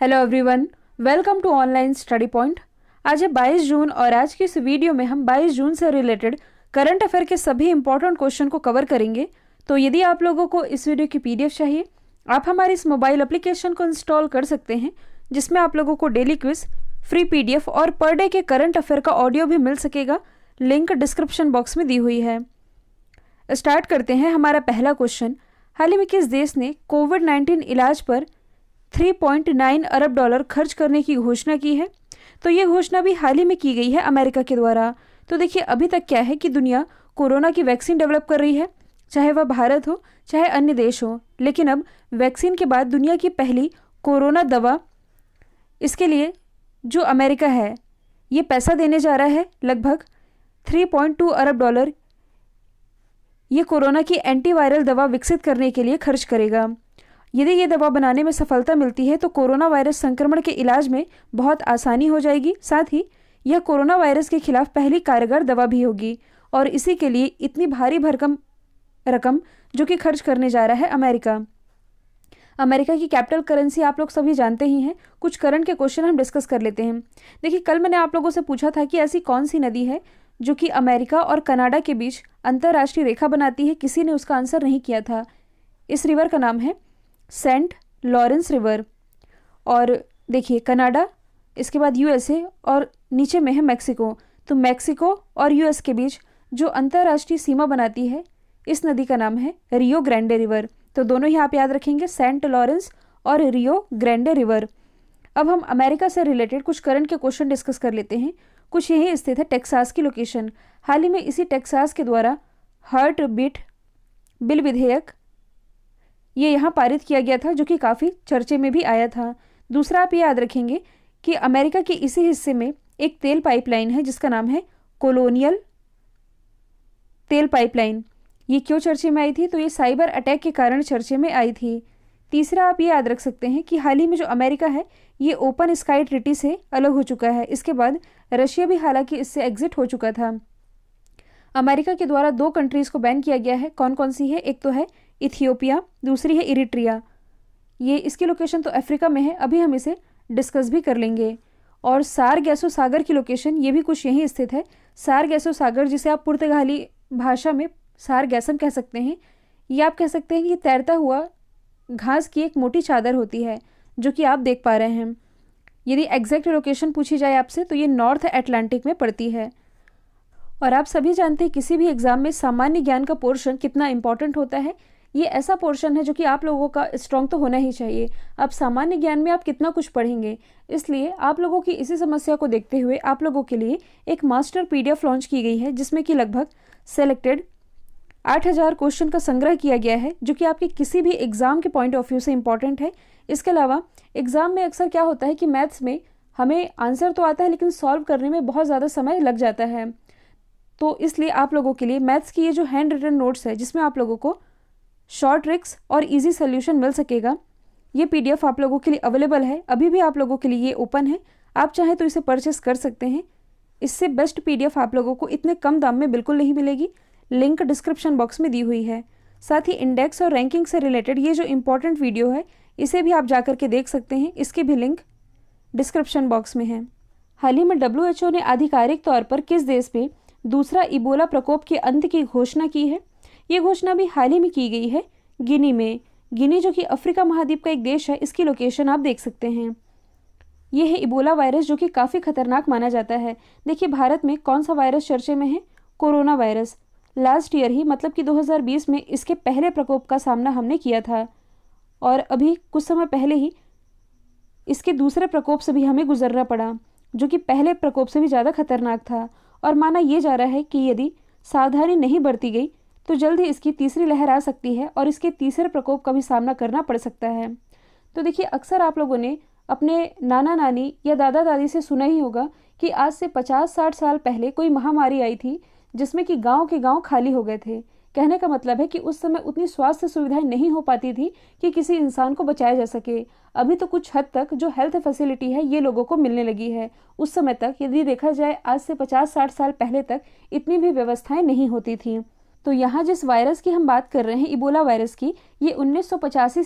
hello everyone welcome to online study point आज है 22 जून और आज की इस वीडियो में हम 22 जून से रिलेटेड करंट अफेयर के सभी इंपॉर्टेंट क्वेश्चन को कवर करेंगे तो यदि आप लोगों को इस वीडियो की पीडीएफ चाहिए आप हमारे इस मोबाइल एप्लीकेशन को इंस्टॉल कर सकते हैं जिसमें आप लोगों को डेली क्विज फ्री पी और पर डे के करंट अफेयर का ऑडियो भी मिल सकेगा लिंक डिस्क्रिप्शन बॉक्स में दी हुई है स्टार्ट करते हैं हमारा पहला क्वेश्चन हाल ही में किस देश ने कोविड नाइन्टीन इलाज पर 3.9 अरब डॉलर खर्च करने की घोषणा की है तो ये घोषणा भी हाल ही में की गई है अमेरिका के द्वारा तो देखिए अभी तक क्या है कि दुनिया कोरोना की वैक्सीन डेवलप कर रही है चाहे वह भारत हो चाहे अन्य देश हो लेकिन अब वैक्सीन के बाद दुनिया की पहली कोरोना दवा इसके लिए जो अमेरिका है ये पैसा देने जा रहा है लगभग 3.2 अरब डॉलर ये कोरोना की एंटीवायरल दवा विकसित करने के लिए खर्च करेगा यदि ये दवा बनाने में सफलता मिलती है तो कोरोना वायरस संक्रमण के इलाज में बहुत आसानी हो जाएगी साथ ही यह कोरोना वायरस के खिलाफ पहली कारगर दवा भी होगी और इसी के लिए इतनी भारी भरकम रकम जो कि खर्च करने जा रहा है अमेरिका अमेरिका की कैपिटल करेंसी आप लोग सभी जानते ही हैं कुछ करंट के क्वेश्चन हम डिस्कस कर लेते हैं देखिए कल मैंने आप लोगों से पूछा था कि ऐसी कौन सी नदी है जो कि अमेरिका और कनाडा के बीच अंतर्राष्ट्रीय रेखा बनाती है किसी ने उसका आंसर नहीं किया था इस रिवर का नाम है सेंट लॉरेंस रिवर और देखिए कनाडा इसके बाद यूएसए और नीचे में है मैक्सिको तो मैक्सिको और यूएस के बीच जो अंतर्राष्ट्रीय सीमा बनाती है इस नदी का नाम है रियो ग्रैंडे रिवर तो दोनों ही आप याद रखेंगे सेंट लॉरेंस और रियो ग्रैंडे रिवर अब हम अमेरिका से रिलेटेड कुछ करंट के क्वेश्चन डिस्कस कर लेते हैं कुछ यही स्थित है टेक्सास की लोकेशन हाल ही में इसी टेक्सास के द्वारा हर्ट बिट बिल विधेयक ये यहाँ पारित किया गया था जो कि काफ़ी चर्चे में भी आया था दूसरा आप याद रखेंगे कि अमेरिका के इसी हिस्से में एक तेल पाइपलाइन है जिसका नाम है कोलोनियल तेल पाइपलाइन ये क्यों चर्चे में आई थी तो ये साइबर अटैक के कारण चर्चे में आई थी तीसरा आप ये याद रख सकते हैं कि हाल ही में जो अमेरिका है ये ओपन स्काई ट्रिटी से अलग हो चुका है इसके बाद रशिया भी हालांकि इससे एग्जिट हो चुका था अमेरिका के द्वारा दो कंट्रीज़ को बैन किया गया है कौन कौन सी है एक तो है इथियोपिया दूसरी है इरिट्रिया ये इसकी लोकेशन तो अफ्रीका में है अभी हम इसे डिस्कस भी कर लेंगे और सार गैसो सागर की लोकेशन ये भी कुछ यहीं स्थित है सार गैसो सागर जिसे आप पुर्तगाली भाषा में सार गैसम कह सकते हैं ये आप कह सकते हैं कि तैरता हुआ घास की एक मोटी चादर होती है जो कि आप देख पा रहे हैं यदि एग्जैक्ट लोकेशन पूछी जाए आपसे तो ये नॉर्थ एटलांटिक में पड़ती है और आप सभी जानते हैं किसी भी एग्ज़ाम में सामान्य ज्ञान का पोर्शन कितना इम्पॉर्टेंट होता है ये ऐसा पोर्शन है जो कि आप लोगों का स्ट्रॉन्ग तो होना ही चाहिए अब सामान्य ज्ञान में आप कितना कुछ पढ़ेंगे इसलिए आप लोगों की इसी समस्या को देखते हुए आप लोगों के लिए एक मास्टर पीडीएफ लॉन्च की गई है जिसमें कि लगभग सेलेक्टेड आठ हज़ार क्वेश्चन का संग्रह किया गया है जो कि आपके किसी भी एग्ज़ाम के पॉइंट ऑफ व्यू से इम्पॉर्टेंट है इसके अलावा एग्ज़ाम में अक्सर क्या होता है कि मैथ्स में हमें आंसर तो आता है लेकिन सॉल्व करने में बहुत ज़्यादा समय लग जाता है तो इसलिए आप लोगों के लिए मैथ्स की ये जो हैंड रिटन नोट्स है जिसमें आप लोगों को शॉर्ट ट्रिक्स और इजी सोल्यूशन मिल सकेगा ये पीडीएफ आप लोगों के लिए अवेलेबल है अभी भी आप लोगों के लिए ये ओपन है आप चाहें तो इसे परचेस कर सकते हैं इससे बेस्ट पीडीएफ आप लोगों को इतने कम दाम में बिल्कुल नहीं मिलेगी लिंक डिस्क्रिप्शन बॉक्स में दी हुई है साथ ही इंडेक्स और रैंकिंग से रिलेटेड ये जो इम्पोर्टेंट वीडियो है इसे भी आप जाकर के देख सकते हैं इसकी भी लिंक डिस्क्रिप्शन बॉक्स में है हाल ही में डब्ल्यू ने आधिकारिक तौर पर किस देश में दूसरा इबोला प्रकोप के अंत की घोषणा की है ये घोषणा भी हाल ही में की गई है गिनी में गिनी जो कि अफ्रीका महाद्वीप का एक देश है इसकी लोकेशन आप देख सकते हैं ये है इबोला वायरस जो कि काफ़ी खतरनाक माना जाता है देखिए भारत में कौन सा वायरस चर्चे में है कोरोना वायरस लास्ट ईयर ही मतलब कि 2020 में इसके पहले प्रकोप का सामना हमने किया था और अभी कुछ समय पहले ही इसके दूसरे प्रकोप से भी हमें गुजरना पड़ा जो कि पहले प्रकोप से भी ज़्यादा खतरनाक था और माना यह जा रहा है कि यदि सावधानी नहीं बरती गई तो जल्द ही इसकी तीसरी लहर आ सकती है और इसके तीसरे प्रकोप का भी सामना करना पड़ सकता है तो देखिए अक्सर आप लोगों ने अपने नाना नानी या दादा दादी से सुना ही होगा कि आज से पचास साठ साल पहले कोई महामारी आई थी जिसमें कि गांव के गांव खाली हो गए थे कहने का मतलब है कि उस समय उतनी स्वास्थ्य सुविधाएं नहीं हो पाती थी कि किसी इंसान को बचाया जा सके अभी तो कुछ हद तक जो हेल्थ फैसिलिटी है ये लोगों को मिलने लगी है उस समय तक यदि देखा जाए आज से पचास साठ साल पहले तक इतनी भी व्यवस्थाएं नहीं होती थी तो यहाँ जिस वायरस की हम बात कर रहे हैं इबोला वायरस की ये उन्नीस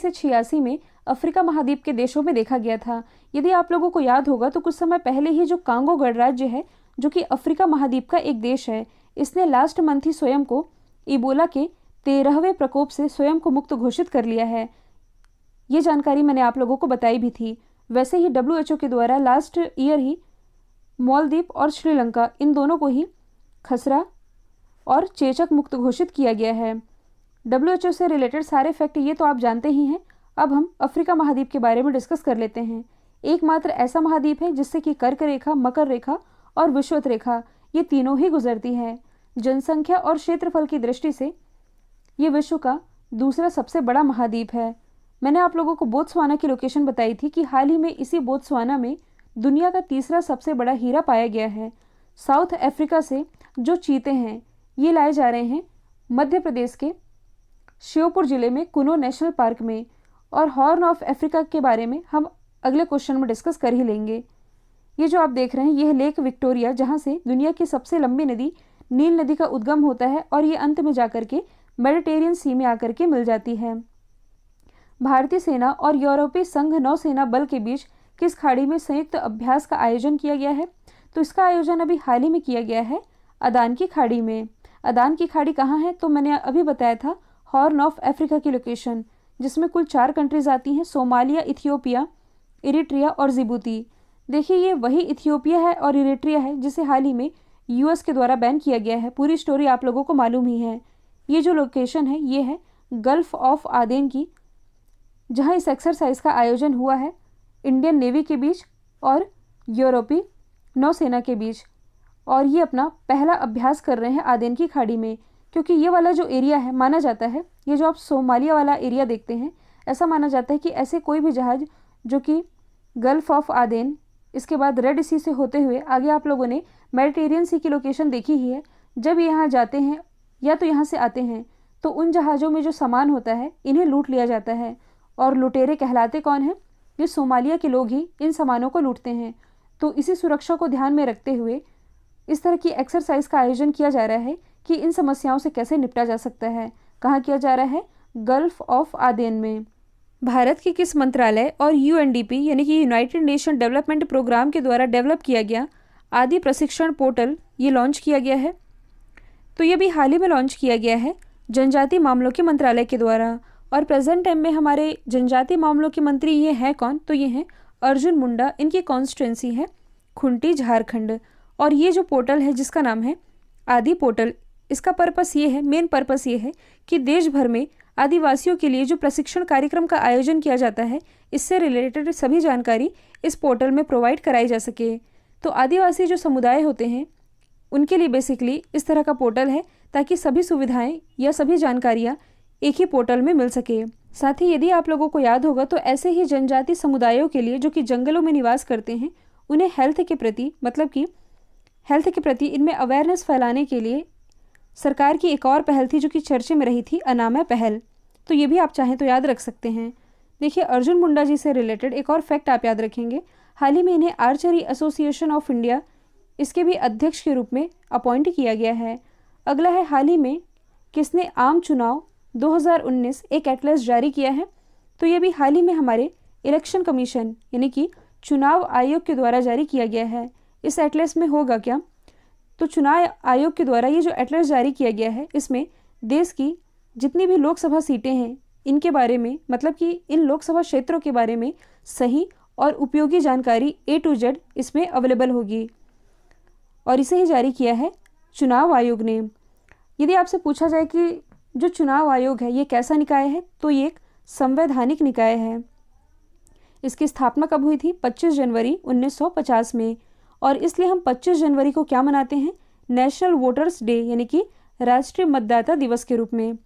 से छियासी में अफ्रीका महाद्वीप के देशों में देखा गया था यदि आप लोगों को याद होगा तो कुछ समय पहले ही जो कांगो गणराज्य है जो कि अफ्रीका महाद्वीप का एक देश है इसने लास्ट मंथ ही स्वयं को इबोला के तेरहवें प्रकोप से स्वयं को मुक्त घोषित कर लिया है ये जानकारी मैंने आप लोगों को बताई भी थी वैसे ही डब्ल्यू के द्वारा लास्ट ईयर ही मालदीप और श्रीलंका इन दोनों को ही खसरा और चेचक मुक्त घोषित किया गया है डब्ल्यू से रिलेटेड सारे फैक्ट ये तो आप जानते ही हैं अब हम अफ्रीका महाद्वीप के बारे में डिस्कस कर लेते हैं एकमात्र ऐसा महाद्वीप है जिससे कि कर्क रेखा मकर रेखा और विश्वत रेखा ये तीनों ही गुजरती है जनसंख्या और क्षेत्रफल की दृष्टि से ये विश्व का दूसरा सबसे बड़ा महाद्वीप है मैंने आप लोगों को बोत्सवाना की लोकेशन बताई थी कि हाल ही में इसी बोत्सवाना में दुनिया का तीसरा सबसे बड़ा हीरा पाया गया है साउथ अफ्रीका से जो चीते हैं ये लाए जा रहे हैं मध्य प्रदेश के श्योपुर जिले में कुनो नेशनल पार्क में और हॉर्न ऑफ अफ्रीका के बारे में हम अगले क्वेश्चन में डिस्कस कर ही लेंगे ये जो आप देख रहे हैं यह लेक विक्टोरिया जहाँ से दुनिया की सबसे लंबी नदी नील नदी का उद्गम होता है और ये अंत में जाकर के मेडिटेरियन सी में आकर के मिल जाती है भारतीय सेना और यूरोपीय संघ नौसेना बल के बीच किस खाड़ी में संयुक्त अभ्यास का आयोजन किया गया है तो इसका आयोजन अभी हाल ही में किया गया है अदान की खाड़ी में अदान की खाड़ी कहाँ है तो मैंने अभी बताया था हॉर्न ऑफ अफ्रीका की लोकेशन जिसमें कुल चार कंट्रीज आती हैं सोमालिया इथियोपिया इरिट्रिया और जिबूती देखिए ये वही इथियोपिया है और इरिट्रिया है जिसे हाल ही में यूएस के द्वारा बैन किया गया है पूरी स्टोरी आप लोगों को मालूम ही है ये जो लोकेशन है ये है गल्फ ऑफ आदेन की जहाँ इस एक्सरसाइज का आयोजन हुआ है इंडियन नेवी के बीच और यूरोपीय नौसेना के बीच और ये अपना पहला अभ्यास कर रहे हैं आदेन की खाड़ी में क्योंकि ये वाला जो एरिया है माना जाता है ये जो आप सोमालिया वाला एरिया देखते हैं ऐसा माना जाता है कि ऐसे कोई भी जहाज़ जो कि गल्फ ऑफ आदेन इसके बाद रेड सी से होते हुए आगे आप लोगों ने मेडिटेरियन सी की लोकेशन देखी ही है जब ये यहाँ जाते हैं या तो यहाँ से आते हैं तो उन जहाज़ों में जो सामान होता है इन्हें लूट लिया जाता है और लुटेरे कहलाते कौन हैं ये सोमालिया के लोग ही इन सामानों को लूटते हैं तो इसी सुरक्षा को ध्यान में रखते हुए इस तरह की एक्सरसाइज का आयोजन किया जा रहा है कि इन समस्याओं से कैसे निपटा जा सकता है कहाँ किया जा रहा है गल्फ ऑफ आदेन में भारत के किस मंत्रालय और यूएनडीपी यानी कि यूनाइटेड नेशन डेवलपमेंट प्रोग्राम के द्वारा डेवलप किया गया आदि प्रशिक्षण पोर्टल ये लॉन्च किया गया है तो ये भी हाल ही में लॉन्च किया गया है जनजाति मामलों के मंत्रालय के द्वारा और प्रेजेंट टाइम में हमारे जनजाति मामलों के मंत्री ये हैं कौन तो ये हैं अर्जुन मुंडा इनकी कॉन्स्टिटेंसी है खुंटी झारखंड और ये जो पोर्टल है जिसका नाम है आदि पोर्टल इसका पर्पस ये है मेन पर्पस ये है कि देश भर में आदिवासियों के लिए जो प्रशिक्षण कार्यक्रम का आयोजन किया जाता है इससे रिलेटेड सभी जानकारी इस पोर्टल में प्रोवाइड कराई जा सके तो आदिवासी जो समुदाय होते हैं उनके लिए बेसिकली इस तरह का पोर्टल है ताकि सभी सुविधाएं या सभी जानकारियाँ एक ही पोर्टल में मिल सके साथ ही यदि आप लोगों को याद होगा तो ऐसे ही जनजाति समुदायों के लिए जो कि जंगलों में निवास करते हैं उन्हें हेल्थ के प्रति मतलब कि हेल्थ के प्रति इनमें अवेयरनेस फैलाने के लिए सरकार की एक और पहल थी जो कि चर्चे में रही थी अनामय पहल तो ये भी आप चाहें तो याद रख सकते हैं देखिए अर्जुन मुंडा जी से रिलेटेड एक और फैक्ट आप याद रखेंगे हाल ही में इन्हें आर्चरी एसोसिएशन ऑफ इंडिया इसके भी अध्यक्ष के रूप में अपॉइंट किया गया है अगला है हाल ही में किसने आम चुनाव 2019 एक एटलस जारी किया है तो ये भी हाल ही में हमारे इलेक्शन कमीशन यानी कि चुनाव आयोग के द्वारा जारी किया गया है इस एटलेस में होगा क्या तो चुनाव आयोग के द्वारा ये जो एटलेस जारी किया गया है इसमें देश की जितनी भी लोकसभा सीटें हैं इनके बारे में मतलब कि इन लोकसभा क्षेत्रों के बारे में सही और उपयोगी जानकारी ए टू जेड इसमें अवेलेबल होगी और इसे ही जारी किया है चुनाव आयोग ने यदि आपसे पूछा जाए कि जो चुनाव आयोग है ये कैसा निकाय है तो ये एक संवैधानिक निकाय है इसकी स्थापना कब हुई थी 25 जनवरी 1950 में और इसलिए हम 25 जनवरी को क्या मनाते हैं नेशनल वोटर्स डे यानी कि राष्ट्रीय मतदाता दिवस के रूप में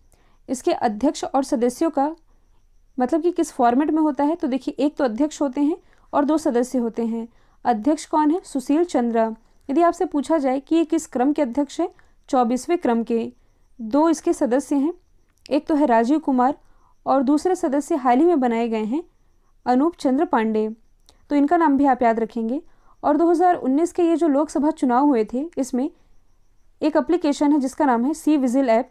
इसके अध्यक्ष और सदस्यों का मतलब कि किस फॉर्मेट में होता है तो देखिए एक तो अध्यक्ष होते हैं और दो सदस्य होते हैं अध्यक्ष कौन है सुशील चंद्रा यदि आपसे पूछा जाए कि ये किस क्रम के अध्यक्ष हैं चौबीसवें क्रम के दो इसके सदस्य हैं एक तो है राजीव कुमार और दूसरे सदस्य हाल ही में बनाए गए हैं अनूप चंद्र पांडे तो इनका नाम भी आप याद रखेंगे और 2019 के ये जो लोकसभा चुनाव हुए थे इसमें एक एप्लीकेशन है जिसका नाम है सी विजिल ऐप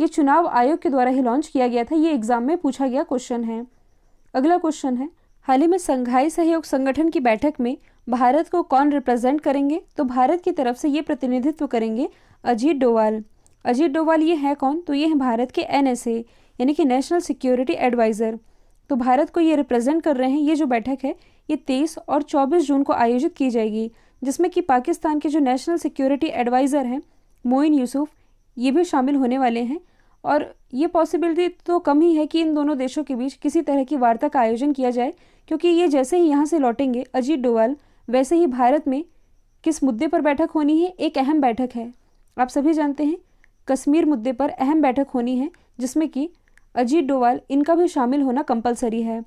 ये चुनाव आयोग के द्वारा ही लॉन्च किया गया था ये एग्जाम में पूछा गया क्वेश्चन है अगला क्वेश्चन है हाल ही में संघाई सहयोग संगठन की बैठक में भारत को कौन रिप्रेजेंट करेंगे तो भारत की तरफ से ये प्रतिनिधित्व करेंगे अजीत डोवाल अजीत डोवाल ये है कौन तो ये हैं भारत के एन यानी कि नेशनल सिक्योरिटी एडवाइज़र तो भारत को ये रिप्रेजेंट कर रहे हैं ये जो बैठक है ये तेईस और चौबीस जून को आयोजित की जाएगी जिसमें कि पाकिस्तान के जो नेशनल सिक्योरिटी एडवाइज़र हैं मोइन यूसुफ ये भी शामिल होने वाले हैं और ये पॉसिबिलिटी तो कम ही है कि इन दोनों देशों के बीच किसी तरह की वार्ता का आयोजन किया जाए क्योंकि ये जैसे ही यहाँ से लौटेंगे अजीत डोवाल वैसे ही भारत में किस मुद्दे पर बैठक होनी है एक अहम बैठक है आप सभी जानते हैं कश्मीर मुद्दे पर अहम बैठक होनी है जिसमें कि अजीत डोवाल इनका भी शामिल होना कंपलसरी है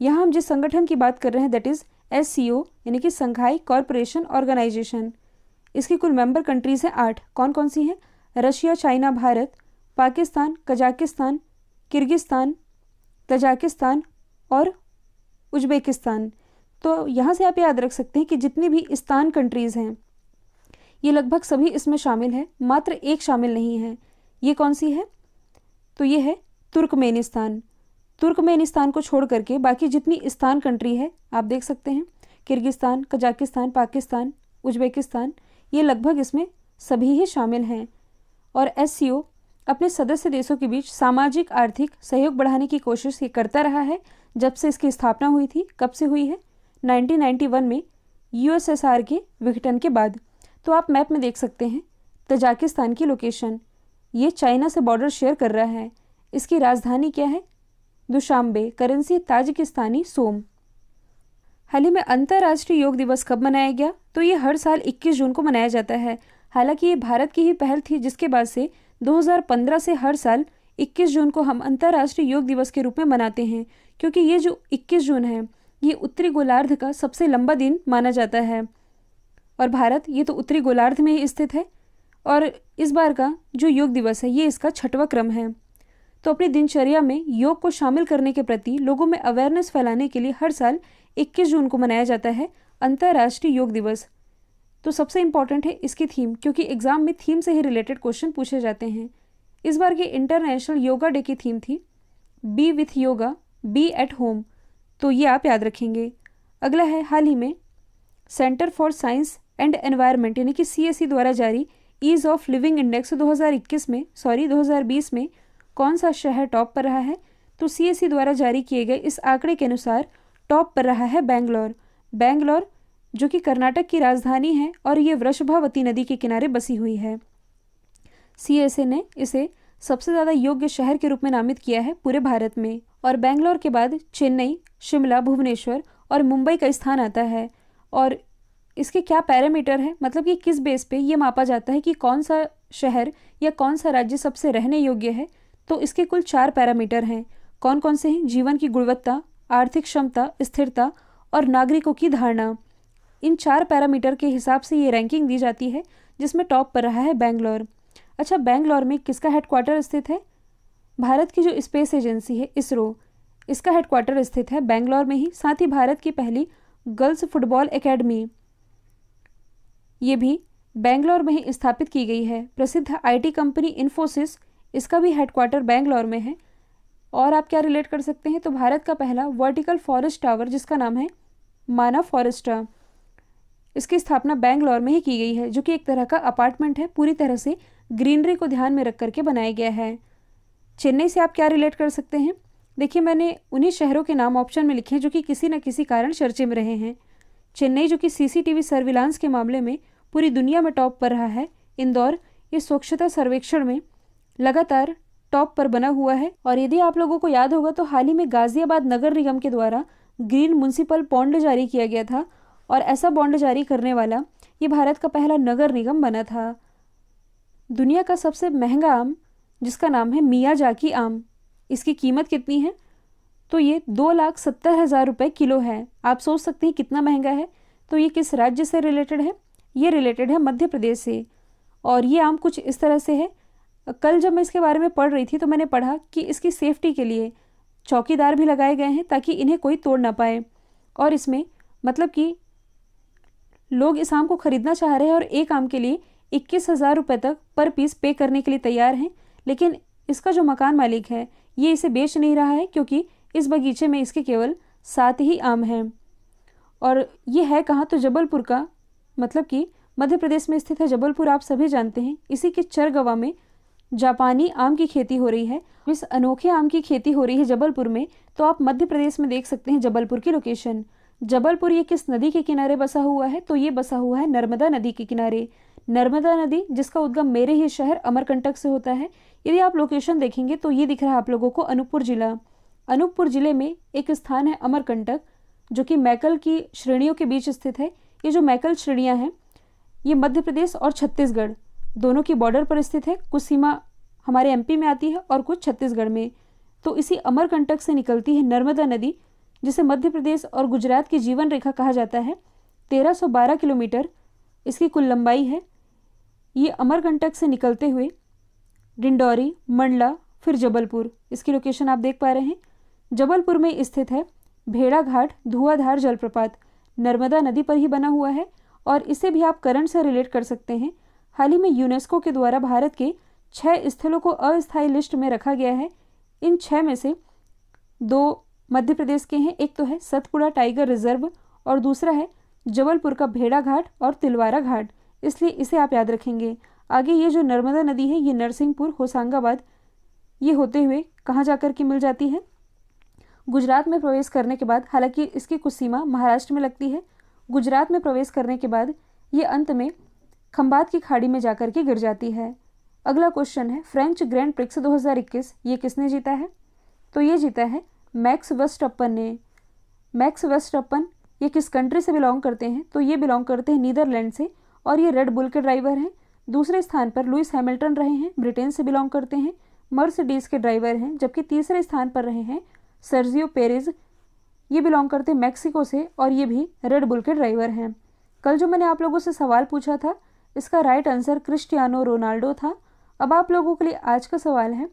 यहाँ हम जिस संगठन की बात कर रहे हैं दैट इज़ एस यानी कि संघाई कॉरपोरेशन ऑर्गेनाइजेशन इसकी कुल मेंबर कंट्रीज़ हैं आठ कौन कौन सी हैं Russia China Bharat Pakistan Kazakhstan Kyrgyzstan Tajikistan और उज्बेकिस्तान तो यहाँ से आप याद रख सकते हैं कि जितनी भी इस्तान कंट्रीज़ हैं ये लगभग सभी इसमें शामिल है मात्र एक शामिल नहीं है ये कौन सी है तो ये है तुर्कमेनिस्तान तुर्कमेनिस्तान को छोड़ करके बाकी जितनी स्थान कंट्री है आप देख सकते हैं किर्गिस्तान कजाकिस्तान पाकिस्तान उज्बेकिस्तान ये लगभग इसमें सभी ही शामिल हैं और एस अपने सदस्य देशों के बीच सामाजिक आर्थिक सहयोग बढ़ाने की कोशिश ये करता रहा है जब से इसकी स्थापना हुई थी कब से हुई है 1991 में यूएसएसआर के विघटन के बाद तो आप मैप में देख सकते हैं तजाकिस्तान की लोकेशन ये चाइना से बॉर्डर शेयर कर रहा है इसकी राजधानी क्या है दुशांबे करेंसी ताजिकिस्तानी सोम हाल ही में अंतर्राष्ट्रीय योग दिवस कब मनाया गया तो ये हर साल 21 जून को मनाया जाता है हालांकि ये भारत की ही पहल थी जिसके बाद से 2015 से हर साल 21 जून को हम अंतर्राष्ट्रीय योग दिवस के रूप में मनाते हैं क्योंकि ये जो 21 जून है ये उत्तरी गोलार्ध का सबसे लंबा दिन माना जाता है और भारत ये तो उत्तरी गोलार्ध में ही स्थित है और इस बार का जो योग दिवस है ये इसका छठवा क्रम है तो अपनी दिनचर्या में योग को शामिल करने के प्रति लोगों में अवेयरनेस फैलाने के लिए हर साल 21 जून को मनाया जाता है अंतर्राष्ट्रीय योग दिवस तो सबसे इम्पॉर्टेंट है इसकी थीम क्योंकि एग्ज़ाम में थीम से ही रिलेटेड क्वेश्चन पूछे जाते हैं इस बार की इंटरनेशनल योगा डे की थीम थी be with yoga be at home तो ये आप याद रखेंगे अगला है हाल ही में Centre for Science and Environment यानी कि सी e द्वारा जारी ईज़ ऑफ लिविंग इंडेक्स 2021 में सॉरी 2020 में कौन सा शहर टॉप पर रहा है तो सीएससी e द्वारा जारी किए गए इस आंकड़े के अनुसार टॉप पर रहा है बैंगलोर बैंगलोर जो कि कर्नाटक की राजधानी है और ये वृषभावती नदी के किनारे बसी हुई है सी e ने इसे सबसे ज़्यादा योग्य शहर के रूप में नामित किया है पूरे भारत में और बैंगलोर के बाद चेन्नई शिमला भुवनेश्वर और मुंबई का स्थान आता है और इसके क्या पैरामीटर हैं मतलब कि किस बेस पे ये मापा जाता है कि कौन सा शहर या कौन सा राज्य सबसे रहने योग्य है तो इसके कुल चार पैरामीटर हैं कौन कौन से हैं जीवन की गुणवत्ता आर्थिक क्षमता स्थिरता और नागरिकों की धारणा इन चार पैरामीटर के हिसाब से ये रैंकिंग दी जाती है जिसमें टॉप पर रहा है बैंगलोर अच्छा बैंगलोर में किसका हेडक्वार्टर स्थित है भारत की जो स्पेस एजेंसी है इसरो इसका हेडक्वार्टर स्थित है बैंगलोर में ही साथ ही भारत की पहली गर्ल्स फुटबॉल एकेडमी ये भी बैंगलोर में ही स्थापित की गई है प्रसिद्ध आईटी कंपनी इन्फोसिस इसका भी हेडक्वार्टर बेंगलोर में है और आप क्या रिलेट कर सकते हैं तो भारत का पहला वर्टिकल फॉरेस्ट टावर जिसका नाम है माना फॉरेस्ट इसकी स्थापना बेंगलोर में ही की गई है जो कि एक तरह का अपार्टमेंट है पूरी तरह से ग्रीनरी को ध्यान में रख करके बनाया गया है चेन्नई से आप क्या रिलेट कर सकते हैं देखिए मैंने उन्हीं शहरों के नाम ऑप्शन में लिखे हैं जो कि किसी न किसी कारण चर्चे में रहे हैं चेन्नई जो कि सीसीटीवी सर्विलांस के मामले में पूरी दुनिया में टॉप पर रहा है इंदौर इस स्वच्छता सर्वेक्षण में लगातार टॉप पर बना हुआ है और यदि आप लोगों को याद होगा तो हाल ही में गाजियाबाद नगर निगम के द्वारा ग्रीन म्यूनसिपल बॉन्ड जारी किया गया था और ऐसा बॉन्ड जारी करने वाला ये भारत का पहला नगर निगम बना था दुनिया का सबसे महंगा आम जिसका नाम है मियाँ जाकी आम इसकी कीमत कितनी है तो ये दो लाख सत्तर हज़ार रुपये किलो है आप सोच सकते हैं कितना महंगा है तो ये किस राज्य से रिलेटेड है ये रिलेटेड है मध्य प्रदेश से और ये आम कुछ इस तरह से है कल जब मैं इसके बारे में पढ़ रही थी तो मैंने पढ़ा कि इसकी सेफ्टी के लिए चौकीदार भी लगाए गए हैं ताकि इन्हें कोई तोड़ ना पाए और इसमें मतलब कि लोग इस आम को ख़रीदना चाह रहे हैं और एक आम के लिए इक्कीस हज़ार रुपये तक पर पीस पे करने के लिए तैयार हैं लेकिन इसका जो मकान मालिक है ये इसे बेच नहीं रहा है क्योंकि इस बगीचे में इसके केवल सात ही आम हैं और ये है कहाँ तो जबलपुर का मतलब कि मध्य प्रदेश में स्थित है जबलपुर आप सभी जानते हैं इसी के चरगवा में जापानी आम की खेती हो रही है इस अनोखे आम की खेती हो रही है जबलपुर में तो आप मध्य प्रदेश में देख सकते हैं जबलपुर की लोकेशन जबलपुर ये किस नदी के किनारे बसा हुआ है तो ये बसा हुआ है नर्मदा नदी के किनारे नर्मदा नदी जिसका उद्गम मेरे ही शहर अमरकंटक से होता है यदि आप लोकेशन देखेंगे तो ये दिख रहा है आप लोगों को अनूपपुर जिला अनूपपुर जिले में एक स्थान है अमरकंटक जो कि मैकल की श्रेणियों के बीच स्थित है ये जो मैकल श्रेणियाँ हैं ये मध्य प्रदेश और छत्तीसगढ़ दोनों की बॉर्डर पर स्थित है कुछ सीमा हमारे एमपी में आती है और कुछ छत्तीसगढ़ में तो इसी अमरकंटक से निकलती है नर्मदा नदी जिसे मध्य प्रदेश और गुजरात की जीवन रेखा कहा जाता है 1312 किलोमीटर इसकी कुल लंबाई है ये अमरकंटक से निकलते हुए डिंडौरी मंडला फिर जबलपुर इसकी लोकेशन आप देख पा रहे हैं जबलपुर में स्थित है भेड़ाघाट धुआधार जलप्रपात नर्मदा नदी पर ही बना हुआ है और इसे भी आप करंट से रिलेट कर सकते हैं हाल ही में यूनेस्को के द्वारा भारत के छह स्थलों को अस्थायी लिस्ट में रखा गया है इन छः में से दो मध्य प्रदेश के हैं एक तो है सतपुड़ा टाइगर रिजर्व और दूसरा है जबलपुर का भेड़ा घाट और तिलवारा घाट इसलिए इसे आप याद रखेंगे आगे ये जो नर्मदा नदी है ये नरसिंहपुर होशंगाबाद ये होते हुए कहाँ जाकर के मिल जाती है गुजरात में प्रवेश करने के बाद हालांकि इसकी कुछ सीमा महाराष्ट्र में लगती है गुजरात में प्रवेश करने के बाद ये अंत में खम्बात की खाड़ी में जाकर के गिर जाती है अगला क्वेश्चन है फ्रेंच ग्रैंड प्रिक्स 2021 ये किसने जीता है तो ये जीता है मैक्स वेस्ट अपन ने मैक्स वेस्ट अपन ये किस कंट्री से बिलोंग करते हैं तो ये बिलोंग करते हैं नीदरलैंड से और ये रेड बुल के ड्राइवर हैं दूसरे स्थान पर लुइस हैमिल्टन रहे हैं ब्रिटेन से बिलोंग करते हैं मर्सिडीज़ के ड्राइवर हैं जबकि तीसरे स्थान पर रहे हैं सर्जियो पेरिज ये बिलोंग करते हैं मैक्सिको से और ये भी रेड बुल के ड्राइवर हैं कल जो मैंने आप लोगों से सवाल पूछा था इसका राइट आंसर क्रिस्टियानो रोनाल्डो था अब आप लोगों के लिए आज का सवाल है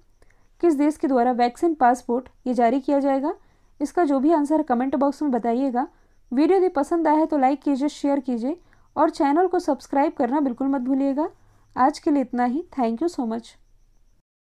किस देश के द्वारा वैक्सीन पासपोर्ट ये जारी किया जाएगा इसका जो भी आंसर कमेंट बॉक्स में बताइएगा वीडियो यदि पसंद आया है तो लाइक कीजिए शेयर कीजिए और चैनल को सब्सक्राइब करना बिल्कुल मत भूलिएगा आज के लिए इतना ही थैंक यू सो मच